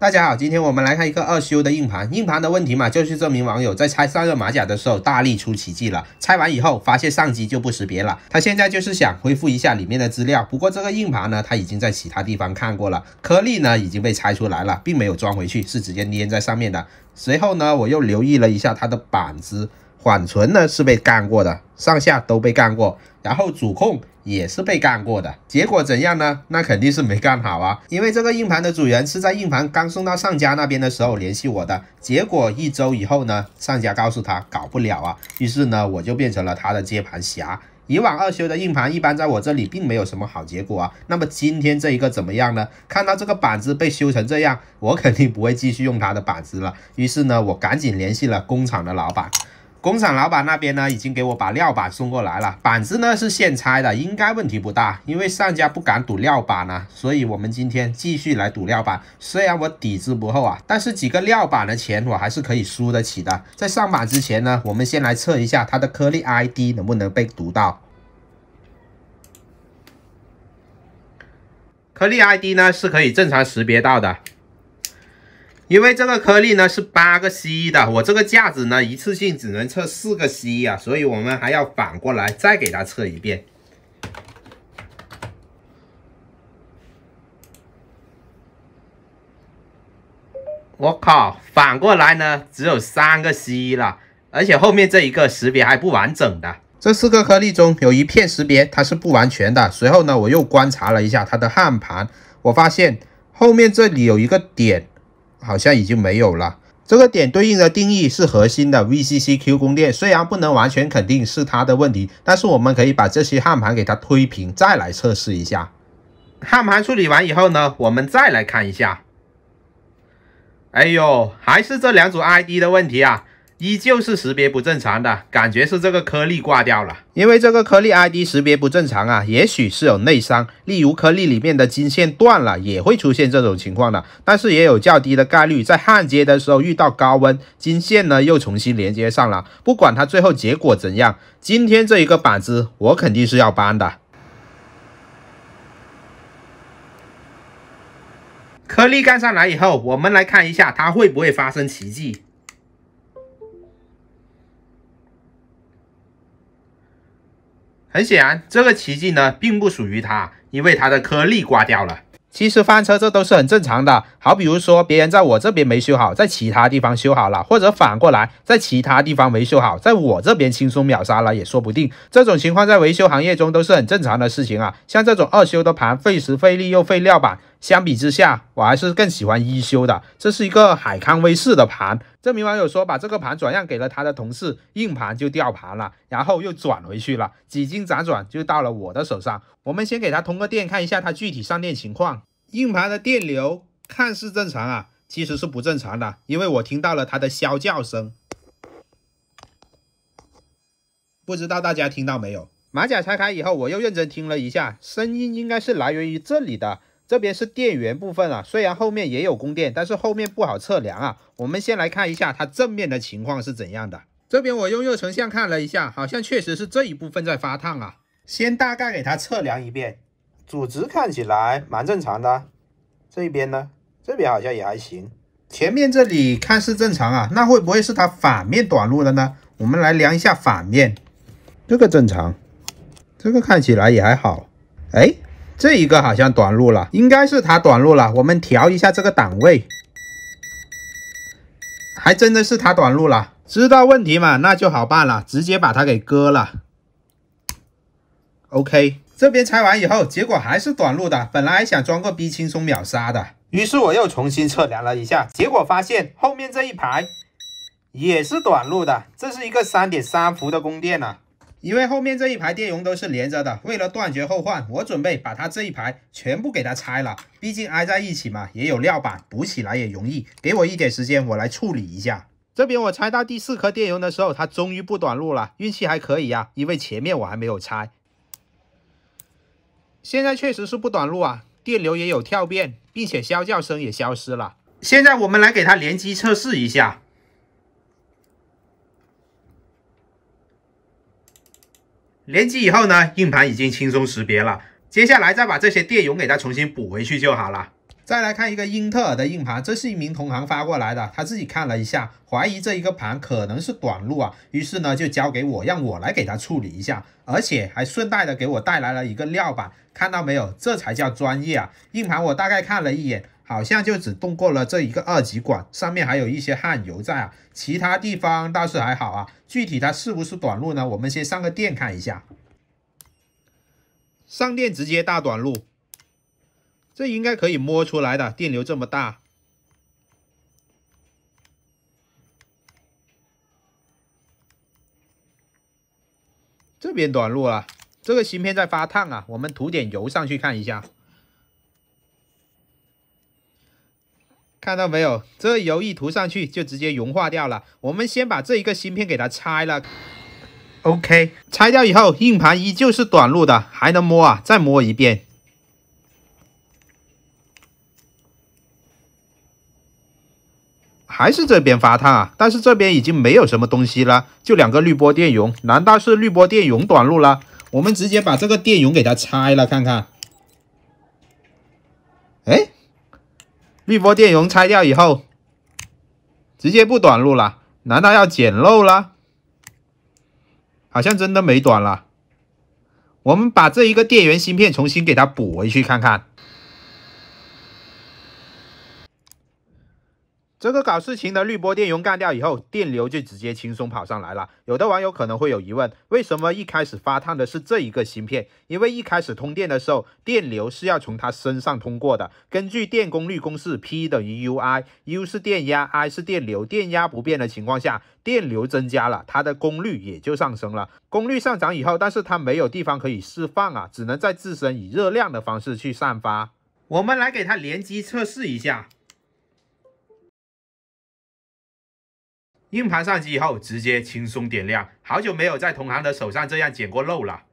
大家好，今天我们来看一个二修的硬盘。硬盘的问题嘛，就是这名网友在拆散热马甲的时候大力出奇迹了。拆完以后，发现上机就不识别了。他现在就是想恢复一下里面的资料。不过这个硬盘呢，他已经在其他地方看过了。颗粒呢已经被拆出来了，并没有装回去，是直接粘在上面的。随后呢，我又留意了一下它的板子。缓存呢是被干过的，上下都被干过，然后主控也是被干过的，结果怎样呢？那肯定是没干好啊，因为这个硬盘的主人是在硬盘刚送到上家那边的时候联系我的，结果一周以后呢，上家告诉他搞不了啊，于是呢我就变成了他的接盘侠。以往二修的硬盘一般在我这里并没有什么好结果啊，那么今天这一个怎么样呢？看到这个板子被修成这样，我肯定不会继续用他的板子了，于是呢我赶紧联系了工厂的老板。工厂老板那边呢，已经给我把料板送过来了。板子呢是现拆的，应该问题不大。因为上家不敢赌料板啊，所以我们今天继续来赌料板。虽然我底子不厚啊，但是几个料板的钱我还是可以输得起的。在上板之前呢，我们先来测一下它的颗粒 ID 能不能被读到。颗粒 ID 呢是可以正常识别到的。因为这个颗粒呢是八个 C 的，我这个架子呢一次性只能测四个 C 啊，所以我们还要反过来再给它测一遍。我靠，反过来呢只有三个 C 了，而且后面这一个识别还不完整的。这四个颗粒中有一片识别它是不完全的。随后呢，我又观察了一下它的焊盘，我发现后面这里有一个点。好像已经没有了。这个点对应的定义是核心的 VCCQ 供电，虽然不能完全肯定是它的问题，但是我们可以把这些焊盘给它推平，再来测试一下。焊盘处理完以后呢，我们再来看一下。哎呦，还是这两组 ID 的问题啊！依旧是识别不正常的感觉，是这个颗粒挂掉了，因为这个颗粒 ID 识别不正常啊，也许是有内伤，例如颗粒里面的金线断了，也会出现这种情况的。但是也有较低的概率，在焊接的时候遇到高温，金线呢又重新连接上了。不管它最后结果怎样，今天这一个板子我肯定是要搬的。颗粒干上来以后，我们来看一下它会不会发生奇迹。很显然，这个奇迹呢，并不属于他，因为他的颗粒刮掉了。其实翻车这都是很正常的，好比如说别人在我这边没修好，在其他地方修好了，或者反过来，在其他地方维修好，在我这边轻松秒杀了也说不定。这种情况在维修行业中都是很正常的事情啊。像这种二修的盘，费时费力又费料板。相比之下，我还是更喜欢一休的。这是一个海康威视的盘，这名网友说把这个盘转让给了他的同事，硬盘就掉盘了，然后又转回去了，几经辗转就到了我的手上。我们先给他通个电，看一下他具体上电情况。硬盘的电流看似正常啊，其实是不正常的，因为我听到了它的啸叫声，不知道大家听到没有？马甲拆开以后，我又认真听了一下，声音应该是来源于这里的。这边是电源部分啊，虽然后面也有供电，但是后面不好测量啊。我们先来看一下它正面的情况是怎样的。这边我用热成像看了一下，好像确实是这一部分在发烫啊。先大概给它测量一遍，阻值看起来蛮正常的。这边呢，这边好像也还行。前面这里看似正常啊，那会不会是它反面短路了呢？我们来量一下反面，这个正常，这个看起来也还好。哎。这一个好像短路了，应该是它短路了。我们调一下这个档位，还真的是它短路了。知道问题嘛？那就好办了，直接把它给割了。OK，这边拆完以后，结果还是短路的。本来还想装个逼轻松秒杀的，于是我又重新测量了一下，结果发现后面这一排也是短路的。这是一个三点三伏的供电呢。因为后面这一排电容都是连着的，为了断绝后患，我准备把它这一排全部给它拆了。毕竟挨在一起嘛，也有料板，补起来也容易。给我一点时间，我来处理一下。这边我拆到第四颗电容的时候，它终于不短路了，运气还可以呀。因为前面我还没有拆，现在确实是不短路啊，电流也有跳变，并且啸叫声也消失了。现在我们来给它联机测试一下。联机以后呢，硬盘已经轻松识别了。接下来再把这些电容给它重新补回去就好了。再来看一个英特尔的硬盘，这是一名同行发过来的，他自己看了一下，怀疑这一个盘可能是短路啊，于是呢就交给我，让我来给他处理一下，而且还顺带的给我带来了一个料板，看到没有？这才叫专业啊！硬盘我大概看了一眼，好像就只动过了这一个二极管，上面还有一些焊油在啊，其他地方倒是还好啊。具体它是不是短路呢？我们先上个电看一下，上电直接大短路，这应该可以摸出来的，电流这么大，这边短路了，这个芯片在发烫啊，我们涂点油上去看一下。看到没有，这油一涂上去就直接融化掉了。我们先把这一个芯片给它拆了。OK，拆掉以后，硬盘依旧是短路的，还能摸啊，再摸一遍，还是这边发烫啊。但是这边已经没有什么东西了，就两个滤波电容，难道是滤波电容短路了？我们直接把这个电容给它拆了，看看。滤波电容拆掉以后，直接不短路了？难道要捡漏了？好像真的没短了。我们把这一个电源芯片重新给它补回去看看。这个搞事情的滤波电容干掉以后，电流就直接轻松跑上来了。有的网友可能会有疑问，为什么一开始发烫的是这一个芯片？因为一开始通电的时候，电流是要从它身上通过的。根据电功率公式 P 等于 U I，U 是电压，I 是电流。电压不变的情况下，电流增加了，它的功率也就上升了。功率上涨以后，但是它没有地方可以释放啊，只能在自身以热量的方式去散发。我们来给它连机测试一下。硬盘上机以后，直接轻松点亮。好久没有在同行的手上这样捡过漏了。